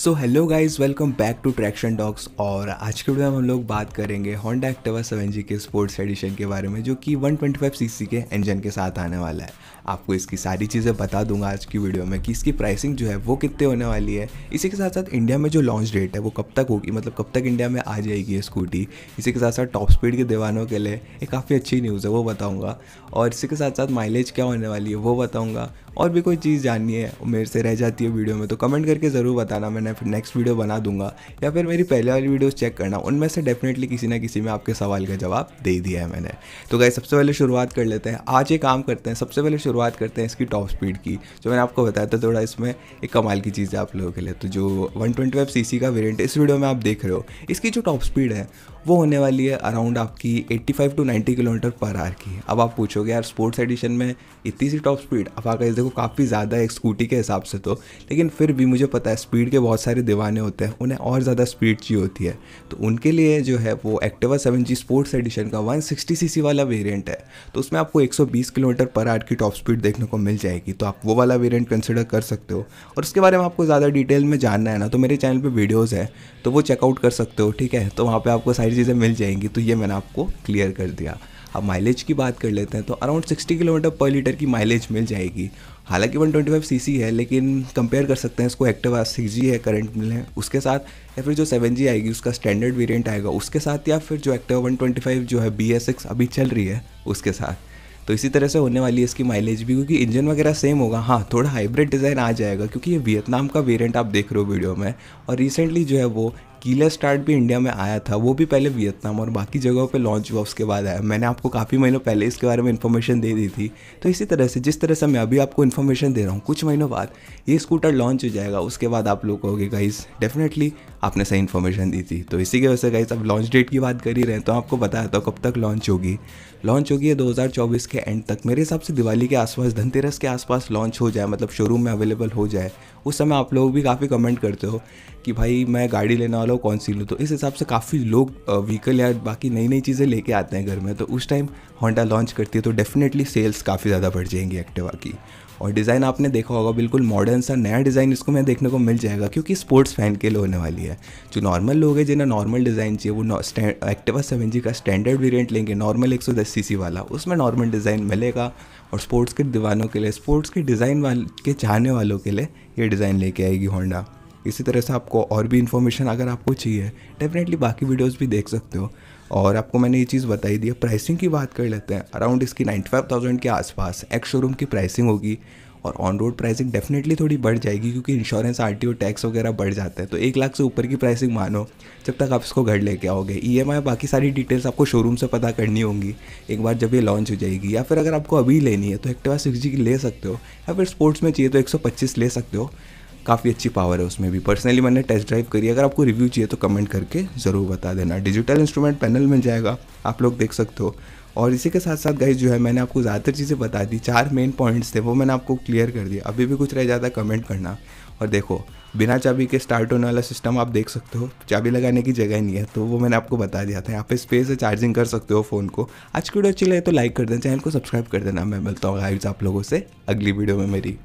so hello guys welcome back to traction dogs और आज के वीडियो में हम लोग बात करेंगे होंडा एक्टिवा सेवन जी के स्पोर्ट्स एडिशन के बारे में जो कि 125 सीसी के इंजन के साथ आने वाला है आपको इसकी सारी चीज़ें बता दूंगा आज की वीडियो में कि इसकी प्राइसिंग जो है वो कितने होने वाली है इसी के साथ साथ इंडिया में जो लॉन्च डेट है वो कब तक होगी मतलब कब तक इंडिया में आ जाएगी ये स्कूटी इसी के साथ साथ टॉप स्पीड के दीवानों के लिए एक काफ़ी अच्छी न्यूज़ है वो बताऊँगा और इसी के साथ साथ माइलेज क्या होने वाली है वो बताऊँगा और भी कोई चीज़ जाननी है मेरे से रह जाती है वीडियो में तो कमेंट करके ज़रूर बताना मैंने फिर नेक्स्ट वीडियो बना दूंगा या फिर मेरी पहले वाली वीडियोस चेक करना उनमें से डेफिनेटली किसी ना किसी में आपके सवाल का जवाब दे दिया है मैंने तो गए सबसे पहले शुरुआत कर लेते हैं आज ये काम करते हैं सबसे पहले शुरुआत करते हैं इसकी टॉप स्पीड की जो मैंने आपको बताया था थोड़ा इसमें एक कमाल की चीज़ है आप लोगों के लिए तो जो वन ट्वेंटी का वेरियंट इस वीडियो में आप देख रहे हो इसकी जो टॉप स्पीड है वो होने वाली है अराउंड आपकी 85 टू 90 किलोमीटर पर आर की अब आप पूछोगे यार स्पोर्ट्स एडिशन में इतनी सी टॉप स्पीड अब आकर देखो काफ़ी ज़्यादा है एक स्कूटी के हिसाब से तो लेकिन फिर भी मुझे पता है स्पीड के बहुत सारे दीवाने होते हैं उन्हें और ज़्यादा स्पीड चाहिए होती है तो उनके लिए जो है वो Activa seven G sports edition का वन सिक्सटी वाला वेरियंट है तो उसमें आपको एक किलोमीटर पर आर की टॉप स्पीड देखने को मिल जाएगी तो आप वो वाला वेरियंट कंसिडर कर सकते हो और उसके बारे में आपको ज़्यादा डिटेल में जानना है ना तो मेरे चैनल पर वीडियोज़ हैं तो वो चेकआउट कर सकते हो ठीक है तो वहाँ पर आपको सारी सारी चीज़ें मिल जाएंगी तो ये मैंने आपको क्लियर कर दिया अब माइलेज की बात कर लेते हैं तो अराउंड 60 किलोमीटर पर लीटर की माइलेज मिल जाएगी हालांकि 125 सीसी है लेकिन कंपेयर कर सकते हैं इसको एक्टिवा सिक्स जी है करंट में उसके साथ या फिर जो सेवन जी आएगी उसका स्टैंडर्ड वेरिएंट आएगा उसके साथ या फिर जो एक्टिव 125 जो है बी अभी चल रही है उसके साथ तो इसी तरह से होने वाली है इसकी माइलेज भी क्योंकि इंजन वगैरह सेम होगा हाँ थोड़ा हाइब्रिड डिज़ाइन आ जाएगा क्योंकि ये वियतनाम का वेरिएंट आप देख रहे हो वीडियो में और रिसेंटली जो है वो कीला स्टार्ट भी इंडिया में आया था वो भी पहले वियतनाम और बाकी जगहों पे लॉन्च हुआ उसके बाद आया मैंने आपको काफ़ी महीनों पहले इसके बारे में इन्फॉर्मेशन दे दी थी तो इसी तरह से जिस तरह से मैं अभी आपको इन्फॉर्मेशन दे रहा हूँ कुछ महीनों बाद ये स्कूटर लॉन्च हो जाएगा उसके बाद आप लोग कहोगे गाइज डेफिनेटली आपने सही इन्फॉर्मेशन दी थी तो इसी की वजह से गाइज अब लॉन्च डेट की बात कर ही रहे हैं तो आपको बताया देता हूँ कब तक लॉन्च होगी लॉन्च होगी है चौबीस के एंड तक मेरे हिसाब से दिवाली के आसपास धनतेरस के आसपास लॉन्च हो जाए मतलब शोरूम में अवेलेबल हो जाए उस समय आप लोग भी काफ़ी कमेंट करते हो कि भाई मैं गाड़ी लेने वाला वाला हो कौन सी लूँ तो इस हिसाब से काफ़ी लोग व्हीकल या बाकी नई नई चीज़ें लेके आते हैं घर में तो उस टाइम होंडा लॉन्च करती है तो डेफिनेटली सेल्स काफ़ी ज़्यादा बढ़ जाएंगी एक्टिवा की और डिज़ाइन आपने देखा होगा बिल्कुल मॉडर्न सा नया डिज़ाइन इसको मैं देखने को मिल जाएगा क्योंकि स्पोर्ट्स फैन के लिए होने वाली है जो नॉर्मल लोग हैं जिन्हें नॉर्मल डिज़ाइन चाहिए वो एक्टिवा सेवन जी का स्टैंडर्ड वेरियंट लेंगे नॉर्मल एक सौ वाला उसमें नॉर्मल डिज़ाइन मिलेगा और स्पोर्ट्स के दीवानों के लिए स्पोर्ट्स के डिज़ाइन वाल के चाहने वालों के लिए ये डिज़ाइन लेके आएगी होंडा इसी तरह से आपको और भी इन्फॉर्मेशन अगर आपको चाहिए डेफिनेटली बाकी वीडियोज़ भी देख सकते हो और आपको मैंने ये चीज़ बताई दी है प्राइसिंग की बात कर लेते हैं अराउंड इसकी नाइन्टी फाइव थाउजेंड के आसपास एक्स शोरूम की प्राइसिंग होगी और ऑन रोड प्राइसिंग डेफिनेटली थोड़ी बढ़ जाएगी क्योंकि इंश्योरेंस आर टी टैक्स वगैरह बढ़ जाता है तो एक लाख से ऊपर की प्राइसिंग मानो जब तक आप इसको घर लेके आओगे ई एम आई बाकी सारी डिटेल्स आपको शोरूम से पता करनी होंगी एक बार जब ये लॉन्च हो जाएगी या फिर अगर आपको अभी लेनी है तो एक्टिवा सिक्स जी ले सकते हो या फिर स्पोर्ट्स में चाहिए तो एक सौ पच्चीस ले सकते हो काफ़ी अच्छी पावर है उसमें भी पर्सनली मैंने टेस्ट ड्राइव करी अगर आपको रिव्यू चाहिए तो कमेंट करके ज़रूर बता देना डिजिटल इंस्ट्रूमेंट पैनल में जाएगा आप लोग देख सकते हो और इसी के साथ साथ गाइज जो है मैंने आपको ज़्यादातर चीज़ें बता दी चार मेन पॉइंट्स थे वो मैंने आपको क्लियर कर दिया अभी भी कुछ रह जाता है कमेंट करना और देखो बिना चाबी के स्टार्ट होने वाला सिस्टम आप देख सकते हो चाबी लगाने की जगह नहीं है तो वो मैंने आपको बता दिया था यहाँ पे स्पेस है चार्जिंग कर सकते हो फ़ोन को आज की वीडियो अच्छी लगे तो लाइक कर देना चैनल को सब्सक्राइब कर देना मैं मिलता हूँ गाइज आप लोगों से अगली वीडियो में मेरी